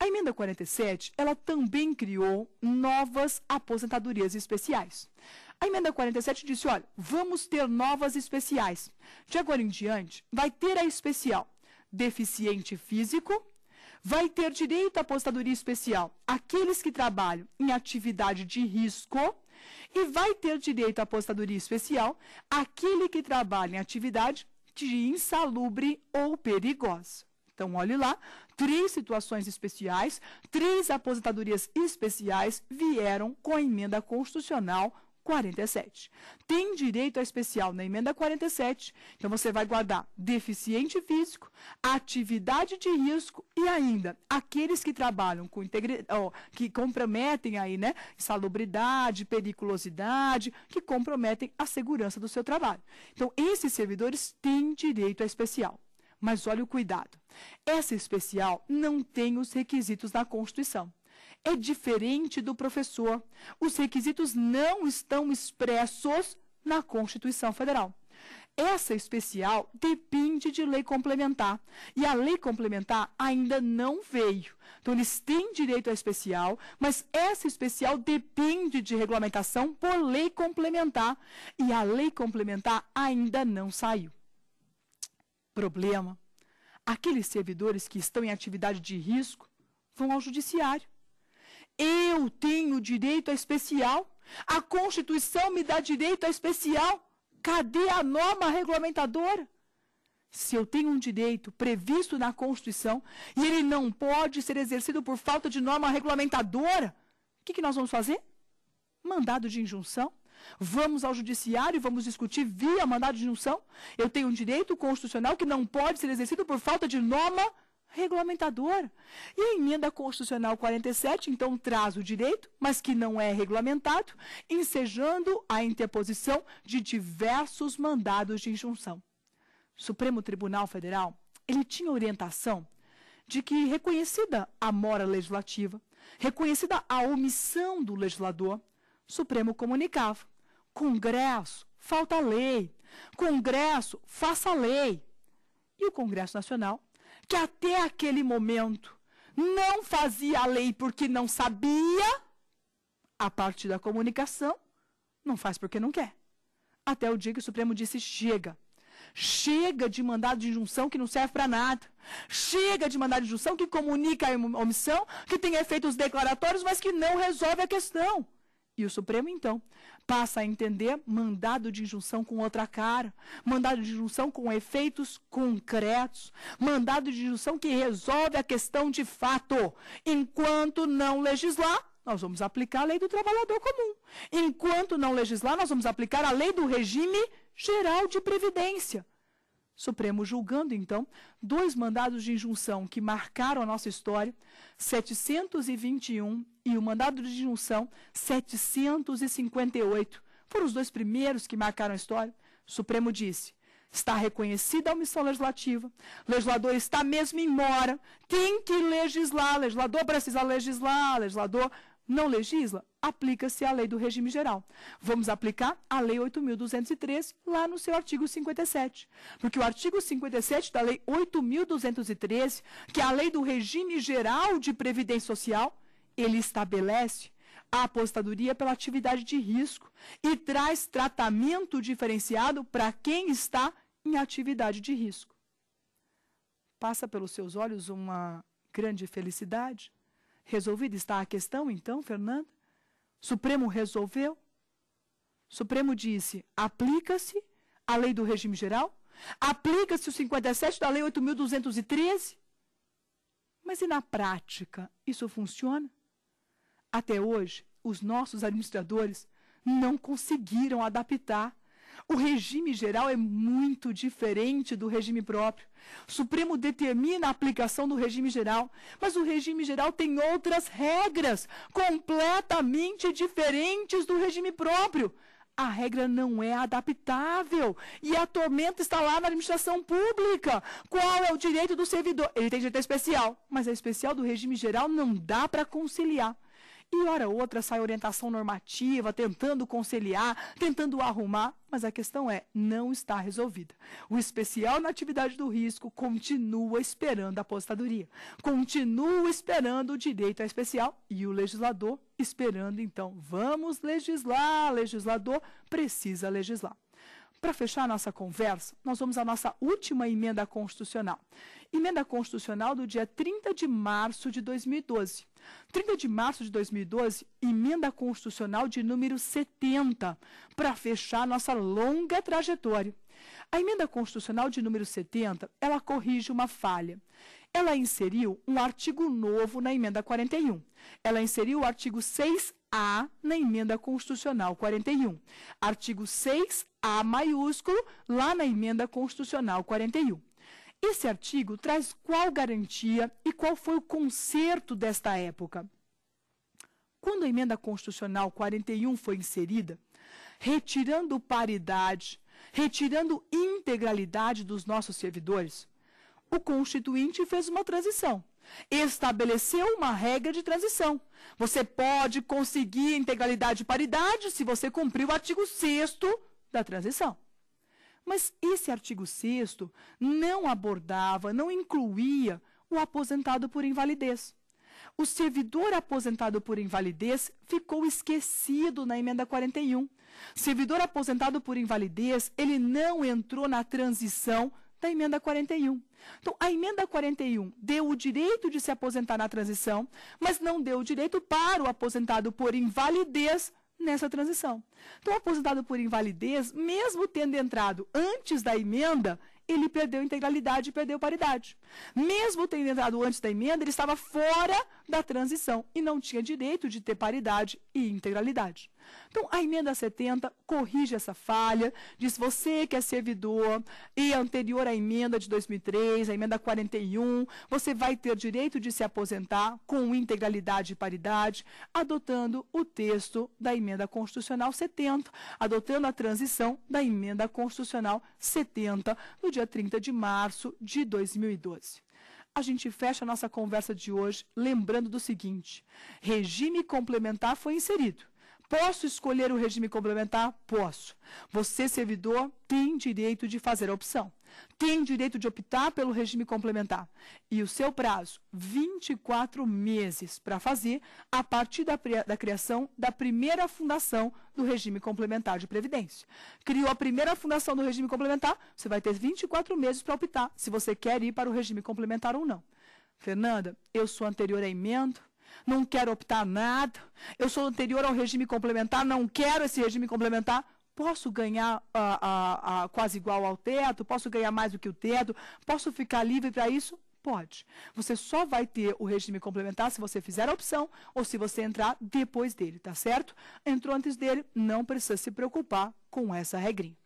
A emenda 47, ela também criou novas aposentadorias especiais. A emenda 47 disse, olha, vamos ter novas especiais. De agora em diante, vai ter a especial deficiente físico, vai ter direito à aposentadoria especial aqueles que trabalham em atividade de risco e vai ter direito à aposentadoria especial aquele que trabalha em atividade de insalubre ou perigosa. Então, olhe lá, três situações especiais, três aposentadorias especiais vieram com a emenda constitucional 47. Tem direito a especial na emenda 47. Então, você vai guardar deficiente físico, atividade de risco e ainda aqueles que trabalham com integridade, que comprometem aí, né, salubridade, periculosidade, que comprometem a segurança do seu trabalho. Então, esses servidores têm direito a especial. Mas olha o cuidado. Essa especial não tem os requisitos da Constituição é diferente do professor. Os requisitos não estão expressos na Constituição Federal. Essa especial depende de lei complementar. E a lei complementar ainda não veio. Então, eles têm direito à especial, mas essa especial depende de regulamentação por lei complementar. E a lei complementar ainda não saiu. Problema: aqueles servidores que estão em atividade de risco vão ao judiciário. Eu tenho direito a especial. A Constituição me dá direito a especial. Cadê a norma regulamentadora? Se eu tenho um direito previsto na Constituição e ele não pode ser exercido por falta de norma regulamentadora, o que, que nós vamos fazer? Mandado de injunção? Vamos ao judiciário e vamos discutir via mandado de injunção? Eu tenho um direito constitucional que não pode ser exercido por falta de norma regulamentadora regulamentador. E a emenda constitucional 47 então traz o direito, mas que não é regulamentado, ensejando a interposição de diversos mandados de injunção. O Supremo Tribunal Federal, ele tinha orientação de que reconhecida a mora legislativa, reconhecida a omissão do legislador, o Supremo comunicava: Congresso, falta lei. Congresso, faça lei. E o Congresso Nacional que até aquele momento não fazia a lei porque não sabia, a parte da comunicação, não faz porque não quer. Até o dia que o Supremo disse: chega. Chega de mandado de injunção que não serve para nada. Chega de mandado de injunção que comunica a omissão, que tem efeitos declaratórios, mas que não resolve a questão. E o Supremo, então, passa a entender mandado de injunção com outra cara, mandado de injunção com efeitos concretos, mandado de injunção que resolve a questão de fato. Enquanto não legislar, nós vamos aplicar a lei do trabalhador comum. Enquanto não legislar, nós vamos aplicar a lei do regime geral de previdência. Supremo julgando, então, dois mandados de injunção que marcaram a nossa história, 721 e o mandado de injunção 758. Foram os dois primeiros que marcaram a história. O Supremo disse: está reconhecida a omissão legislativa, o legislador está mesmo em mora, tem que legislar, o legislador precisa legislar, o legislador não legisla, aplica-se a lei do regime geral. Vamos aplicar a lei 8.203 lá no seu artigo 57. Porque o artigo 57 da lei 8.213, que é a lei do regime geral de previdência social, ele estabelece a apostadoria pela atividade de risco e traz tratamento diferenciado para quem está em atividade de risco. Passa pelos seus olhos uma grande felicidade? Resolvida está a questão, então, Fernanda? Supremo resolveu? Supremo disse: aplica-se a lei do regime geral? Aplica-se o 57 da lei 8.213? Mas e na prática, isso funciona? Até hoje, os nossos administradores não conseguiram adaptar o regime geral é muito diferente do regime próprio. O Supremo determina a aplicação do regime geral, mas o regime geral tem outras regras completamente diferentes do regime próprio. A regra não é adaptável e a tormenta está lá na administração pública. Qual é o direito do servidor? Ele tem direito especial, mas o especial do regime geral não dá para conciliar. E hora outra sai orientação normativa, tentando conciliar, tentando arrumar, mas a questão é, não está resolvida. O especial na atividade do risco continua esperando a aposentadoria, continua esperando o direito a especial e o legislador esperando, então, vamos legislar, legislador precisa legislar. Para fechar nossa conversa, nós vamos à nossa última emenda constitucional emenda constitucional do dia 30 de março de 2012. 30 de março de 2012, emenda constitucional de número 70, para fechar nossa longa trajetória. A emenda constitucional de número 70, ela corrige uma falha. Ela inseriu um artigo novo na emenda 41. Ela inseriu o artigo 6A na emenda constitucional 41. Artigo 6A maiúsculo lá na emenda constitucional 41. Esse artigo traz qual garantia e qual foi o conserto desta época. Quando a emenda constitucional 41 foi inserida, retirando paridade, retirando integralidade dos nossos servidores, o Constituinte fez uma transição. Estabeleceu uma regra de transição. Você pode conseguir integralidade e paridade se você cumprir o artigo 6 da transição. Mas esse artigo 6 não abordava, não incluía o aposentado por invalidez. O servidor aposentado por invalidez ficou esquecido na emenda 41. Servidor aposentado por invalidez, ele não entrou na transição da emenda 41. Então, a emenda 41 deu o direito de se aposentar na transição, mas não deu o direito para o aposentado por invalidez nessa transição. Então, aposentado por invalidez, mesmo tendo entrado antes da emenda, ele perdeu integralidade e perdeu paridade. Mesmo tendo entrado antes da emenda, ele estava fora da transição e não tinha direito de ter paridade e integralidade. Então, a emenda 70 corrige essa falha, diz você que é servidor e anterior à emenda de 2003, a emenda 41, você vai ter direito de se aposentar com integralidade e paridade, adotando o texto da emenda constitucional 70, adotando a transição da emenda constitucional 70, no dia 30 de março de 2012 a gente fecha a nossa conversa de hoje lembrando do seguinte: regime complementar foi inserido. Posso escolher o regime complementar? Posso. Você, servidor, tem direito de fazer a opção. Tem direito de optar pelo regime complementar. E o seu prazo, 24 meses para fazer, a partir da, da, criação da primeira fundação do regime complementar de previdência. Criou a primeira fundação do regime complementar, você vai ter 24 meses para optar se você quer ir para o regime complementar ou não. Fernanda, eu sou anterior à emenda, não quero optar nada, eu sou anterior ao regime complementar, não quero esse regime complementar, posso ganhar ah, ah, ah, quase igual ao teto, posso ganhar mais do que o teto, posso ficar livre para isso? Pode. Você só vai ter o regime complementar se você fizer a opção ou se você entrar depois dele, tá certo? Entrou antes dele, não precisa se preocupar com essa regrinha.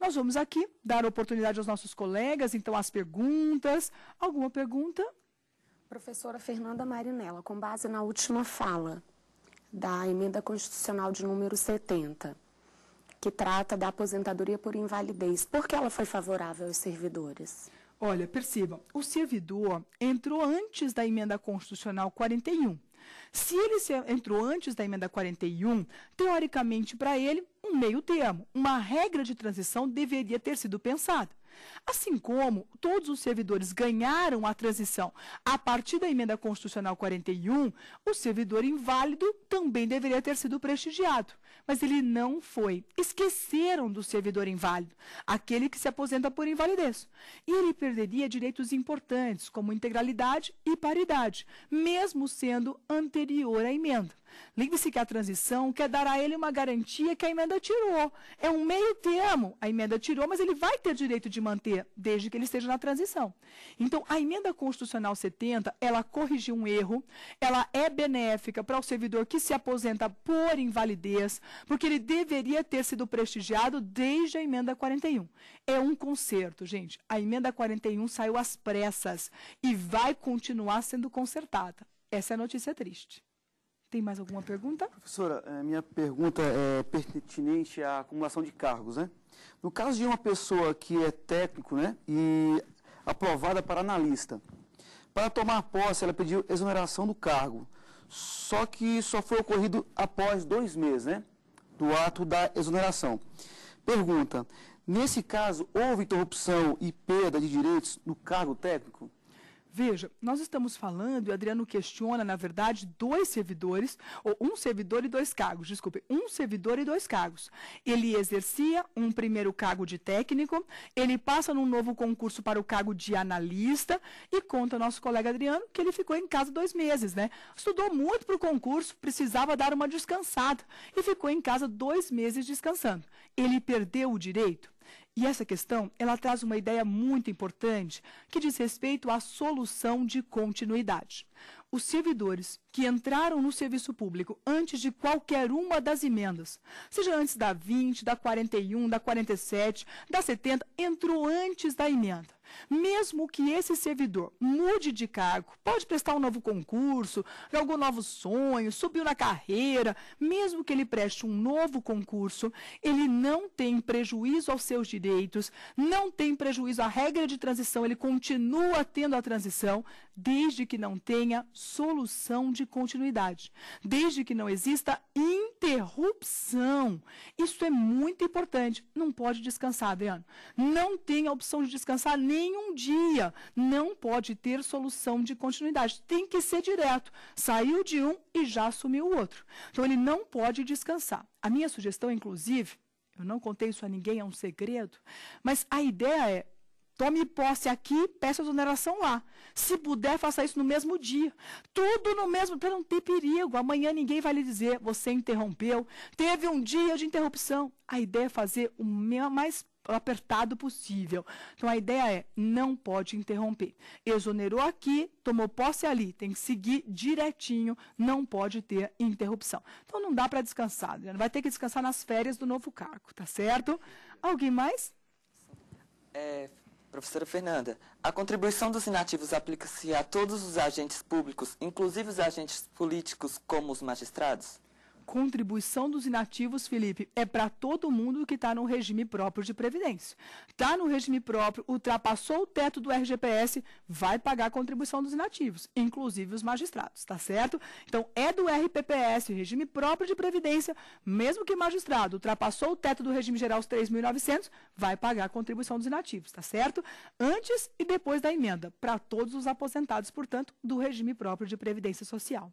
Nós vamos aqui dar oportunidade aos nossos colegas, então, as perguntas. Alguma pergunta? Professora Fernanda Marinella, com base na última fala da emenda constitucional de número 70, que trata da aposentadoria por invalidez, por que ela foi favorável aos servidores? Olha, perceba, o servidor entrou antes da emenda constitucional 41. Se ele entrou antes da emenda 41, teoricamente para ele, um meio termo, uma regra de transição deveria ter sido pensada. Assim como todos os servidores ganharam a transição a partir da emenda constitucional 41, o servidor inválido também deveria ter sido prestigiado, mas ele não foi. Esqueceram do servidor inválido, aquele que se aposenta por invalidez. E ele perderia direitos importantes, como integralidade e paridade, mesmo sendo anterior à emenda. Lembre-se que a transição quer dar a ele uma garantia que a emenda tirou. É um meio termo. A emenda tirou, mas ele vai ter direito de manter, desde que ele esteja na transição. Então, a emenda constitucional 70, ela corrigiu um erro, ela é benéfica para o servidor que se aposenta por invalidez, porque ele deveria ter sido prestigiado desde a emenda 41. É um conserto, gente. A emenda 41 saiu às pressas e vai continuar sendo consertada. Essa é a notícia triste. Tem mais alguma pergunta? Professora, eh, minha pergunta é pertinente à acumulação de cargos, né? No caso de uma pessoa que é técnico, né, e aprovada para analista, para tomar posse, ela pediu exoneração do cargo, só que só foi ocorrido após dois meses, né, do ato da exoneração. Pergunta, nesse caso, houve interrupção e perda de direitos no cargo técnico? Veja, nós estamos falando, e o Adriano questiona, na verdade, dois servidores, ou um servidor e dois cargos, desculpe, um servidor e dois cargos. Ele exercia um primeiro cargo de técnico, ele passa num novo concurso para o cargo de analista, e conta nosso colega Adriano que ele ficou em casa dois meses, né? Estudou muito para o concurso, precisava dar uma descansada, e ficou em casa dois meses descansando. Ele perdeu o direito? E essa questão, ela traz uma ideia muito importante, que diz respeito à solução de continuidade. Os servidores que entraram no serviço público antes de qualquer uma das emendas, seja antes da 20, da 41, da 47, da 70, entrou antes da emenda mesmo que esse servidor mude de cargo, pode prestar um novo concurso, algum novo sonho, subiu na carreira, mesmo que ele preste um novo concurso, ele não tem prejuízo aos seus direitos, não tem prejuízo à regra de transição, ele continua tendo a transição, desde que não tenha solução de continuidade, desde que não exista interrupção. Isso é muito importante. Não pode descansar, Adriano. Não tem a opção de descansar nem nenhum dia não pode ter solução de continuidade. Tem que ser direto. Saiu de um e já assumiu o outro. Então, ele não pode descansar. A minha sugestão, inclusive, eu não contei isso a ninguém, é um segredo, mas a ideia é Tome posse aqui, peça exoneração lá. Se puder, faça isso no mesmo dia. Tudo no mesmo, para não ter perigo. Amanhã ninguém vai lhe dizer, você interrompeu, teve um dia de interrupção. A ideia é fazer o mais apertado possível. Então a ideia é não pode interromper. Exonerou aqui, tomou posse ali, tem que seguir direitinho, não pode ter interrupção. Então não dá para descansar, vai ter que descansar nas férias do novo cargo, tá certo? Alguém mais? É, professora Fernanda, a contribuição dos inativos aplica-se a todos os agentes públicos, inclusive os agentes políticos como os magistrados? contribuição dos inativos, Felipe, é para todo mundo que está no regime próprio de previdência. Está no regime próprio, ultrapassou o teto do RGPS, vai pagar a contribuição dos inativos, inclusive os magistrados, tá certo? Então, é do RPPS, regime próprio de previdência, mesmo que magistrado, ultrapassou o teto do regime geral os 3.900, vai pagar a contribuição dos inativos, tá certo? Antes e depois da emenda, para todos os aposentados, portanto, do regime próprio de previdência social.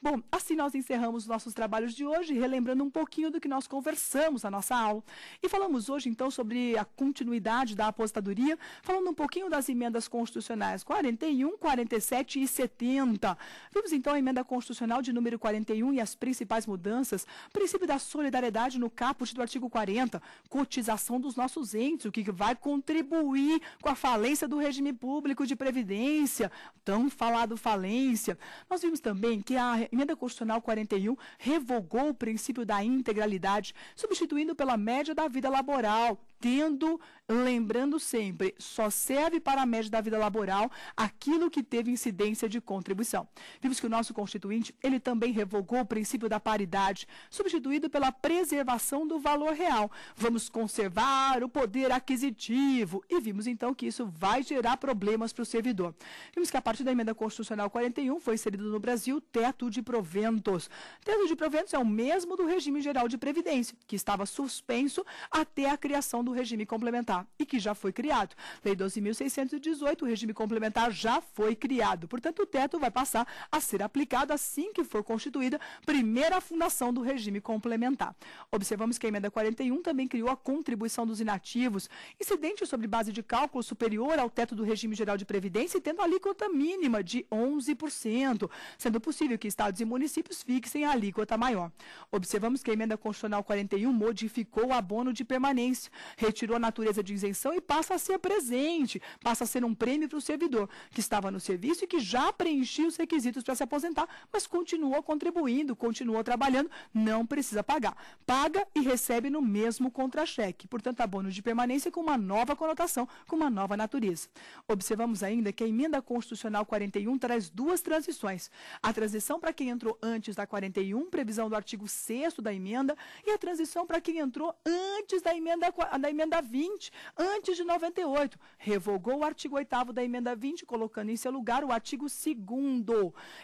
Bom, assim nós encerramos nossos trabalhos de hoje, relembrando um pouquinho do que nós conversamos na nossa aula. E falamos hoje, então, sobre a continuidade da apostadoria, falando um pouquinho das emendas constitucionais 41, 47 e 70. Vimos, então, a emenda constitucional de número 41 e as principais mudanças, princípio da solidariedade no caput do artigo 40, cotização dos nossos entes, o que vai contribuir com a falência do regime público de previdência, tão falado falência. Nós vimos também que a Emenda Constitucional 41 revogou o princípio da integralidade, substituindo pela média da vida laboral tendo, lembrando sempre, só serve para a média da vida laboral aquilo que teve incidência de contribuição. Vimos que o nosso constituinte, ele também revogou o princípio da paridade, substituído pela preservação do valor real. Vamos conservar o poder aquisitivo e vimos então que isso vai gerar problemas para o servidor. Vimos que a partir da emenda constitucional 41 foi inserido no Brasil teto de proventos. Teto de proventos é o mesmo do regime geral de previdência, que estava suspenso até a criação do regime complementar e que já foi criado. Lei 12.618, o regime complementar já foi criado. Portanto, o teto vai passar a ser aplicado assim que for constituída primeira fundação do regime complementar. Observamos que a emenda 41 também criou a contribuição dos inativos, incidente sobre base de cálculo superior ao teto do regime geral de previdência e tendo a alíquota mínima de 11%, sendo possível que estados e municípios fixem a alíquota maior. Observamos que a emenda constitucional 41 modificou o abono de permanência, retirou a natureza de isenção e passa a ser presente, passa a ser um prêmio para o servidor que estava no serviço e que já preenchia os requisitos para se aposentar, mas continuou contribuindo, continuou trabalhando, não precisa pagar. Paga e recebe no mesmo contra-cheque, portanto, abono de permanência com uma nova conotação, com uma nova natureza. Observamos ainda que a emenda constitucional 41 traz duas transições. A transição para quem entrou antes da 41, previsão do artigo 6 da emenda, e a transição para quem entrou antes da emenda da emenda 20, antes de 98. Revogou o artigo 8 da emenda 20, colocando em seu lugar o artigo 2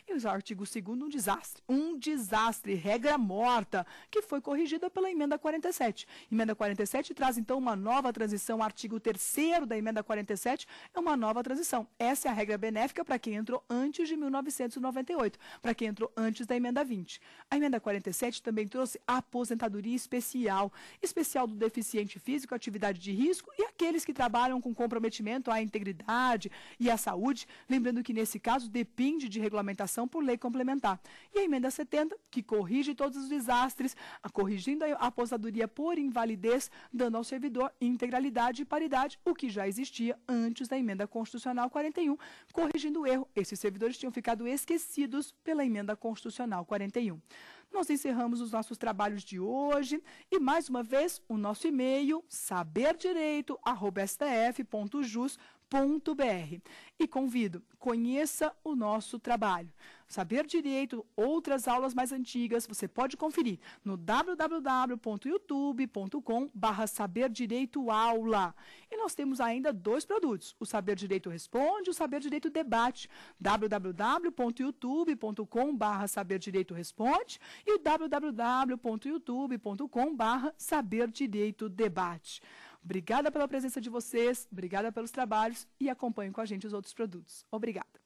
E o artigo 2 um desastre, um desastre, regra morta, que foi corrigida pela emenda 47. Emenda 47 traz então uma nova transição, o artigo 3 da emenda 47 é uma nova transição. Essa é a regra benéfica para quem entrou antes de 1998, para quem entrou antes da emenda 20. A emenda 47 também trouxe aposentadoria especial, especial do deficiente físico com atividade de risco e aqueles que trabalham com comprometimento à integridade e à saúde, lembrando que nesse caso depende de regulamentação por lei complementar. E a emenda 70, que corrige todos os desastres, corrigindo a aposentadoria por invalidez, dando ao servidor integralidade e paridade, o que já existia antes da emenda constitucional 41, corrigindo o erro. Esses servidores tinham ficado esquecidos pela emenda constitucional 41. Nós encerramos os nossos trabalhos de hoje e, mais uma vez, o nosso e-mail saberdireito.stf.jus.br. E convido, conheça o nosso trabalho. Saber Direito, outras aulas mais antigas, você pode conferir no www.youtube.com barra Saber Direito Aula. E nós temos ainda dois produtos, o Saber Direito Responde e o Saber Direito Debate, www.youtube.com barra Saber Direito Responde e o www.youtube.com barra Saber Direito Debate. Obrigada pela presença de vocês, obrigada pelos trabalhos e acompanhem com a gente os outros produtos. Obrigada.